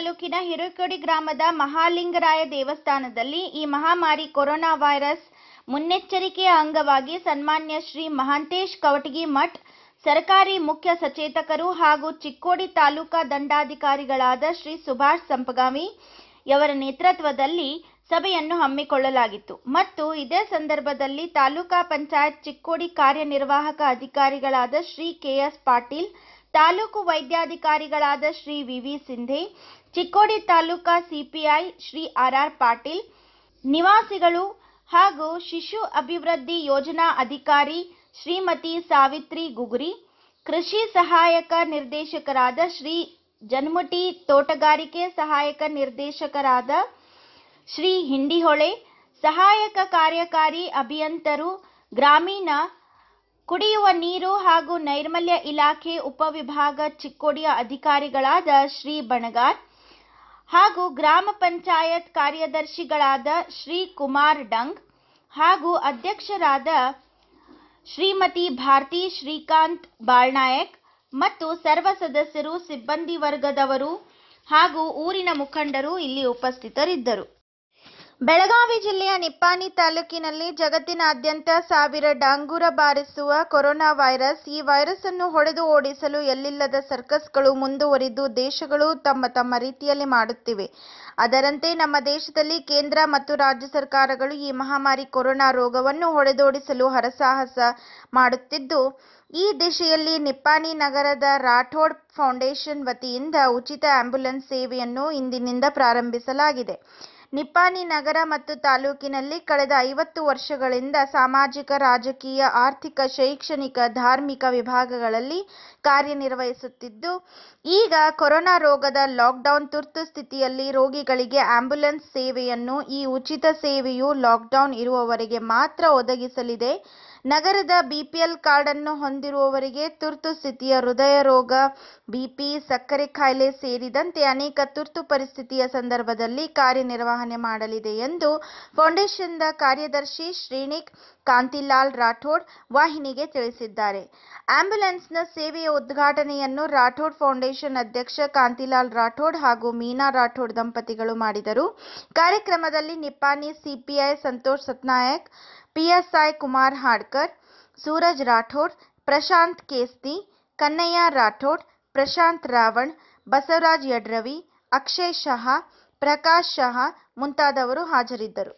ತಾಲೂಕಿನ ಹಿರೇಕೊಡಿ ಗ್ರಾಮದ ಮಹಾಲಿಂಗರಾಯ ದೇವಸ್ಥಾನದಲ್ಲಿ ಈ ಮಹಾಮಾರಿ ಕೊರೋನಾ ವೈರಸ್ ಮುನ್ನೆಚ್ಚರಿಕೆಯ ಅಂಗವಾಗಿ ಸನ್ಮಾನ್ಯ ಶ್ರೀ ಮಹಾಂತೇಶ್ ಕವಟಗಿ ಮಠ್ ಸರ್ಕಾರಿ ಮುಖ್ಯ ಸಚೇತಕರು ಹಾಗೂ ಚಿಕ್ಕೋಡಿ ತಾಲೂಕಾ ದಂಡಾಧಿಕಾರಿಗಳಾದ ಶ್ರೀ ಸುಭಾಷ್ ಸಂಪಗಾಮಿ ಯವರ ನೇತೃತ್ವದಲ್ಲಿ ಸಭೆಯನ್ನು ಹಮ್ಮಿಕೊಳ್ಳಲಾಗಿತ್ತು ಮತ್ತು ಇದೇ ಸಂದರ್ಭದಲ್ಲಿ ತಾಲೂಕಾ ಪಂಚಾಯತ್ ಚಿಕ್ಕೋಡಿ ಕಾರ್ಯನಿರ್ವಾಹಕ ಅಧಿಕಾರಿಗಳಾದ ಶ್ರೀ ಕೆಎಸ್ ಪಾಟೀಲ್ ತಾಲೂಕು ವೈದ್ಯಾಧಿಕಾರಿಗಳಾದ Shri VV Shinde Chikkodi taluka CPI Shri RR Patil ನಿವಾಸಿಗಳು ಹಾಗೂ ಶಿಶು ಅಭಿವೃದ್ಧಿ ಯೋಜನಾ ಅಧಿಕಾರಿ ಶ್ರೀಮತಿ ಸಾವಿತ್ರಿ ಗುಗುರಿ ಕೃಷಿ ಸಹಾಯಕ ನಿರ್ದೇಶಕರಾದ ಶ್ರೀ ಜನ್ಮಟಿ ತೋಟಗಾರಿಕೆ ಸಹಾಯಕ ನಿರ್ದೇಶಕರಾದ ಶ್ರೀ ಹಿಂಡಿಹೊಳೆ ಸಹಾಯಕ ಕಾರ್ಯಕಾರಿ ಅಭಿಯಂತರು ಗ್ರಾಮೀಣ ಕುಡಿಯುವ ನೀರು ಹಾಗೂ ನೈರ್ಮಲ್ಯ ಇಲಾಖೆ ಉಪವಿಭಾಗ ಚಿಕ್ಕೋಡಿಯ ಅಧಿಕಾರಿಗಳಾದ ಶ್ರೀ ಬಣಗಾರ್ ಹಾಗೂ ಗ್ರಾಮ ಪಂಚಾಯತ್ ಕಾರ್ಯದರ್ಶಿಗಳಾದ ಶ್ರೀ ಕುಮಾರ್ ಡಂಗ್ ಹಾಗೂ ಅಧ್ಯಕ್ಷರಾದ ಶ್ರೀಮತಿ ಭಾರತಿ ಶ್ರೀಕಾಂತ್ ಬಾಳ್ನಾಯಕ್ ಮತ್ತು ಸರ್ವ ಸದಸ್ಯರು ಸಿಬ್ಬಂದಿ ವರ್ಗದವರು ಹಾಗೂ ಊರಿನ ಮುಖಂಡರು ಇಲ್ಲಿ ಉಪಸ್ಥಿತರಿದ್ದರು ಬೆಳಗಾವಿ ಜಿಲ್ಲೆಯ ನಿಪ್ಪಾಣಿ ತಾಲೂಕಿನಲ್ಲಿ ಜಗತ್ತಿನಾದ್ಯಂತ ಸಾವಿರ ಡಾಂಗೂರ ಬಾರಿಸುವ ಕೊರೋನಾ ವೈರಸ್ ಈ ವೈರಸ್ ಅನ್ನು ಹೊಡೆದು ಓಡಿಸಲು ಎಲ್ಲಿಲ್ಲದ ಸರ್ಕಸ್ಗಳು ಮುಂದುವರಿದು ದೇಶಗಳು ತಮ್ಮ ತಮ್ಮ ರೀತಿಯಲ್ಲಿ ಮಾಡುತ್ತಿವೆ ಅದರಂತೆ ನಮ್ಮ ದೇಶದಲ್ಲಿ ಕೇಂದ್ರ ಮತ್ತು ರಾಜ್ಯ ಸರ್ಕಾರಗಳು ಈ ಮಹಾಮಾರಿ ಕೊರೋನಾ ರೋಗವನ್ನು ಹೊಡೆದೋಡಿಸಲು ಹರಸಾಹಸ ಮಾಡುತ್ತಿದ್ದು ಈ ದಿಶೆಯಲ್ಲಿ ನಿಪ್ಪಾಣಿ ನಗರದ ರಾಠೋಡ್ ಫೌಂಡೇಶನ್ ವತಿಯಿಂದ ಉಚಿತ ಆಂಬ್ಯುಲೆನ್ಸ್ ಸೇವೆಯನ್ನು ಇಂದಿನಿಂದ ಪ್ರಾರಂಭಿಸಲಾಗಿದೆ ನಿಪ್ಪಾಣಿ ನಗರ ಮತ್ತು ತಾಲೂಕಿನಲ್ಲಿ ಕಳೆದ ಐವತ್ತು ವರ್ಷಗಳಿಂದ ಸಾಮಾಜಿಕ ರಾಜಕೀಯ ಆರ್ಥಿಕ ಶೈಕ್ಷಣಿಕ ಧಾರ್ಮಿಕ ವಿಭಾಗಗಳಲ್ಲಿ ಕಾರ್ಯನಿರ್ವಹಿಸುತ್ತಿದ್ದು ಈಗ ಕೊರೋನಾ ರೋಗದ ಲಾಕ್ಡೌನ್ ತುರ್ತು ಸ್ಥಿತಿಯಲ್ಲಿ ರೋಗಿಗಳಿಗೆ ಆಂಬ್ಯುಲೆನ್ಸ್ ಸೇವೆಯನ್ನು ಈ ಉಚಿತ ಸೇವೆಯು ಲಾಕ್ಡೌನ್ ಇರುವವರೆಗೆ ಮಾತ್ರ ಒದಗಿಸಲಿದೆ ನಗರದ ಬಿಪಿಎಲ್ ಕಾರ್ಡನ್ನು ಹೊಂದಿರುವವರಿಗೆ ತುರ್ತು ಸ್ಥಿತಿಯ ಹೃದಯ ರೋಗ ಬಿಪಿ ಸಕ್ಕರೆ ಕಾಯಿಲೆ ಸೇರಿದಂತೆ ಅನೇಕ ತುರ್ತು ಪರಿಸ್ಥಿತಿಯ ಸಂದರ್ಭದಲ್ಲಿ ಕಾರ್ಯನಿರ್ವಹಣೆ ಮಾಡಲಿದೆ ಎಂದು ಫೌಂಡೇಶನ್ದ ಕಾರ್ಯದರ್ಶಿ ಶ್ರೀನಿಕ್ ಕಾಂತಿಲಾಲ್ ರಾಠೋಡ್ ವಾಹಿನಿಗೆ ತಿಳಿಸಿದ್ದಾರೆ ಆಂಬ್ಯುಲೆನ್ಸ್ನ ಸೇವೆಯ ಉದ್ಘಾಟನೆಯನ್ನು ರಾಠೋಡ್ ಫೌಂಡೇಶನ್ ಅಧ್ಯಕ್ಷ ಕಾಂತಿಲಾಲ್ ರಾಠೋಡ್ ಹಾಗೂ ಮೀನಾ ರಾಠೋಡ್ ದಂಪತಿಗಳು ಮಾಡಿದರು ಕಾರ್ಯಕ್ರಮದಲ್ಲಿ ನಿಪ್ಪಾಣಿ ಸಿಪಿಐ ಸಂತೋಷ್ ಸತ್ನಾಯಕ್ ಪಿ ಕುಮಾರ್ ಹಾಡ್ಕರ್ ಸೂರಜ್ ರಾಠೋಡ್ ಪ್ರಶಾಂತ್ ಕೇಸ್ತಿ ಕನ್ನಯ್ಯ ರಾಠೋಡ್ ಪ್ರಶಾಂತ್ ರಾವಣ್ ಬಸವರಾಜ್ ಯಡ್ರವಿ ಅಕ್ಷಯ್ ಶಹಾ ಪ್ರಕಾಶ್ ಶಹಾ ಮುಂತಾದವರು ಹಾಜರಿದ್ದರು